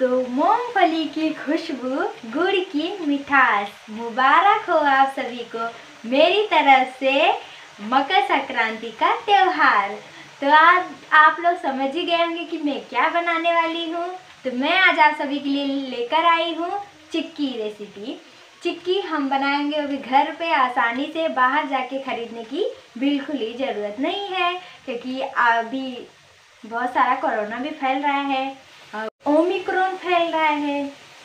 तो मूंगफली की खुशबू गुड़ की मिठास मुबारक हो आप सभी को मेरी तरफ से मकर संक्रांति का त्यौहार तो आज आप लोग समझ ही गए होंगे कि मैं क्या बनाने वाली हूँ तो मैं आज आप सभी के लिए लेकर आई हूँ चिक्की रेसिपी चिक्की हम बनाएंगे अभी घर पे आसानी से बाहर जाके खरीदने की बिल्कुल ही ज़रूरत नहीं है क्योंकि अभी बहुत सारा कोरोना भी फैल रहा है चल रहा है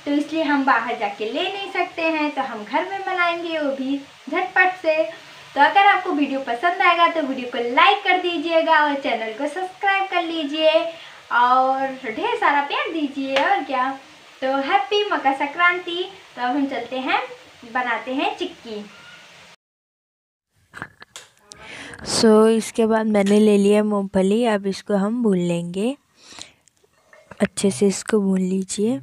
तो इसलिए हम बाहर जाके ले नहीं सकते हैं तो हम घर में बनाएंगे वो भी झटपट से तो अगर आपको वीडियो पसंद आएगा तो वीडियो को लाइक कर दीजिएगा और चैनल को सब्सक्राइब कर लीजिए और ढेर सारा प्यार दीजिए और क्या तो हैप्पी मकर संक्रांति तो अब हम चलते हैं बनाते हैं चिक्की सो so, इसके बाद मैंने ले लिया मूँगफली अब इसको हम भून लेंगे अच्छे से इसको भून लीजिए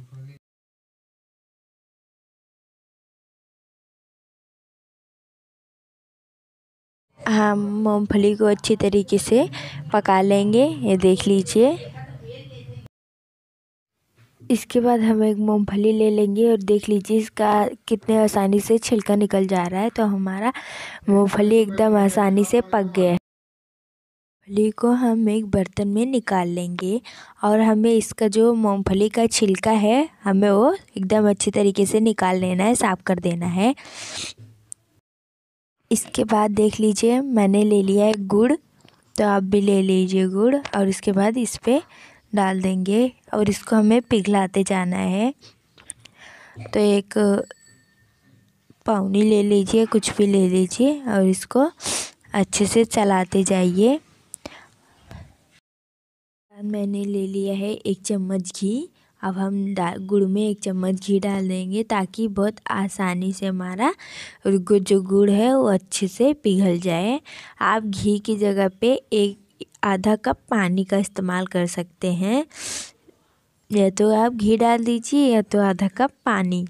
हम मूंगफली को अच्छी तरीके से पका लेंगे ये देख लीजिए इसके बाद हम एक मूंगफली ले लेंगे और देख लीजिए इसका कितने आसानी से छिलका निकल जा रहा है तो हमारा मूंगफली एकदम आसानी से पक गया है मूँगफली को हम एक बर्तन में निकाल लेंगे और हमें इसका जो मूँगफली का छिलका है हमें वो एकदम अच्छी तरीके से निकाल लेना है साफ़ कर देना है इसके बाद देख लीजिए मैंने ले लिया है गुड़ तो आप भी ले लीजिए गुड़ और इसके बाद इस पर डाल देंगे और इसको हमें पिघलाते जाना है तो एक पाउनी ले लीजिए कुछ भी ले लीजिए और इसको अच्छे से चलाते जाइए मैंने ले लिया है एक चम्मच घी अब हम डाल गुड़ में एक चम्मच घी डाल देंगे ताकि बहुत आसानी से हमारा जो गुड़ है वो अच्छे से पिघल जाए आप घी की जगह पे एक आधा कप पानी का इस्तेमाल कर सकते हैं या तो आप घी डाल दीजिए या तो आधा कप पानी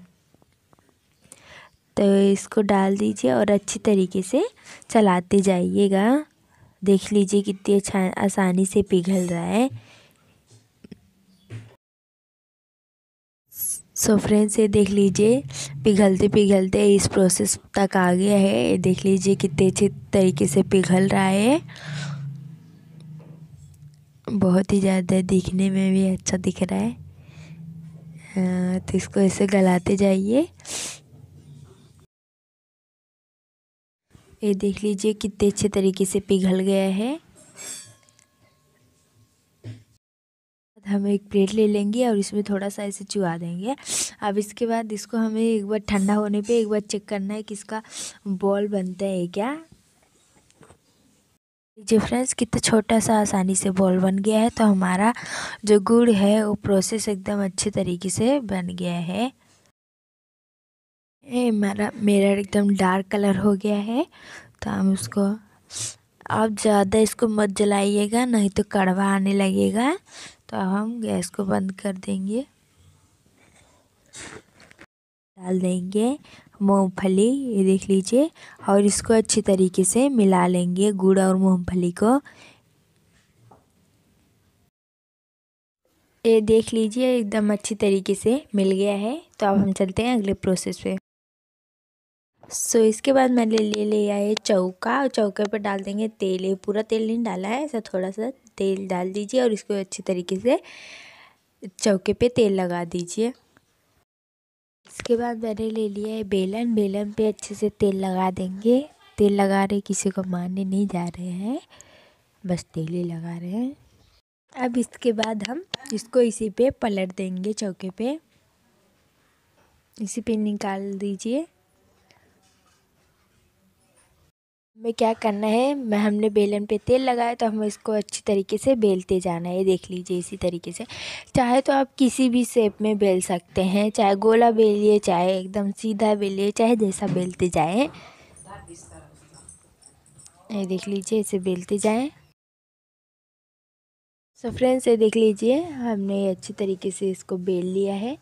तो इसको डाल दीजिए और अच्छी तरीके से चलाते जाइएगा देख लीजिए कितनी अच्छा आसानी से पिघल रहा है सो फ्रेंड्स ये देख लीजिए पिघलते पिघलते इस प्रोसेस तक आ गया है ये देख लीजिए कितने अच्छे तरीके से पिघल रहा है बहुत ही ज़्यादा दिखने में भी अच्छा दिख रहा है तो इसको ऐसे गलाते जाइए ये देख लीजिए कितने अच्छे तरीके से पिघल गया है हम एक प्लेट ले लेंगे और इसमें थोड़ा सा ऐसे चुहा देंगे अब इसके बाद इसको हमें एक बार ठंडा होने पे एक बार चेक करना है कि इसका बॉल बनता है क्या जी फ्रेंड्स कितना छोटा सा आसानी से बॉल बन गया है तो हमारा जो गुड़ है वो प्रोसेस एकदम अच्छे तरीके से बन गया है ये मेरा मेरा एकदम डार्क कलर हो गया है तो हम उसको अब ज़्यादा इसको मत जलाइएगा नहीं तो कड़वा आने लगेगा तो अब हम गैस को बंद कर देंगे डाल देंगे मूँगफली ये देख लीजिए और इसको अच्छी तरीके से मिला लेंगे गुड़ और मूँगफली को ये देख लीजिए एकदम अच्छी तरीके से मिल गया है तो अब हम चलते हैं अगले प्रोसेस पे सो so, इसके बाद मैंने ले लिया है चौका और चौके पर डाल देंगे तेल पूरा तेल नहीं डाला है ऐसा थोड़ा सा तेल डाल दीजिए और इसको अच्छे तरीके से चौके पे तेल लगा दीजिए इसके बाद मैंने ले लिया है बेलन बेलन पे अच्छे से तेल लगा देंगे तेल लगा रहे किसी को मारने नहीं जा रहे हैं बस तेल ही लगा रहे हैं अब इसके बाद हम इसको इसी पर पलट देंगे चौके पर इसी पर निकाल दीजिए हमें क्या करना है मैं हमने बेलन पे तेल लगाया तो हमें इसको अच्छी तरीके से बेलते जाना है ये देख लीजिए इसी तरीके से चाहे तो आप किसी भी शेप में बेल सकते हैं चाहे गोला बेलिए चाहे एकदम सीधा बेलिए चाहे जैसा बेलते जाएं ये देख लीजिए इसे बेलते जाएं सो फ्रेंड्स ये देख लीजिए हमने अच्छी तरीके से इसको बेल लिया है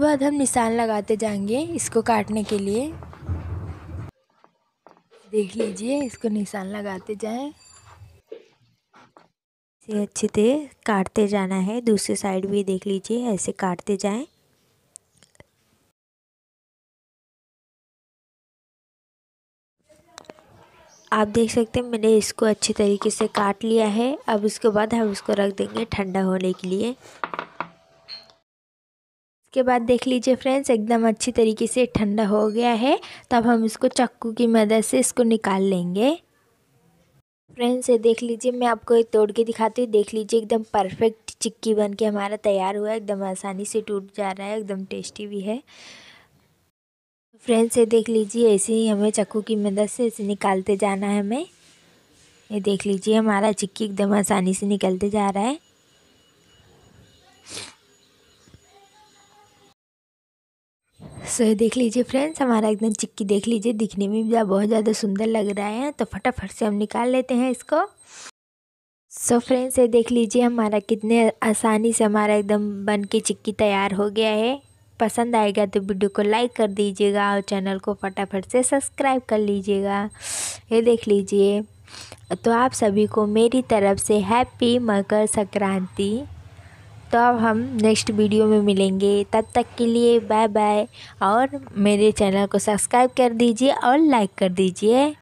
बाद हम निशान लगाते जाएंगे इसको काटने के लिए देख लीजिए इसको निशान लगाते जाएं इसे अच्छे से काटते जाना है दूसरी साइड भी देख लीजिए ऐसे काटते जाएं आप देख सकते हैं मैंने इसको अच्छी तरीके से काट लिया है अब इसके बाद हम इसको रख देंगे ठंडा होने के लिए इसके बाद देख लीजिए फ्रेंड्स एकदम अच्छी तरीके से ठंडा हो गया है तब हम इसको चक्कू की मदद से इसको निकाल लेंगे फ्रेंड्स ये देख लीजिए मैं आपको एक तोड़ के दिखाती हूँ देख लीजिए एकदम परफेक्ट चिक्की बन के हमारा तैयार हुआ है एकदम आसानी से टूट जा रहा है एकदम टेस्टी भी है फ्रेंड्स ये देख लीजिए ऐसे ही हमें चक्कू की मदद से इसे निकालते जाना है हमें ये देख लीजिए हमारा चिक्की एकदम आसानी से निकलते जा रहा है सो so, देख लीजिए फ्रेंड्स हमारा एकदम चिक्की देख लीजिए दिखने में भी बहुत ज़्यादा सुंदर लग रहा है तो फटाफट से हम निकाल लेते हैं इसको सो so, फ्रेंड्स ये देख लीजिए हमारा कितने आसानी से हमारा एकदम बन के चिक्की तैयार हो गया है पसंद आएगा तो वीडियो को लाइक कर दीजिएगा और चैनल को फटाफट से सब्सक्राइब कर लीजिएगा ये देख लीजिए तो आप सभी को मेरी तरफ से हैप्पी मकर संक्रांति तो अब हम नेक्स्ट वीडियो में मिलेंगे तब तक के लिए बाय बाय और मेरे चैनल को सब्सक्राइब कर दीजिए और लाइक कर दीजिए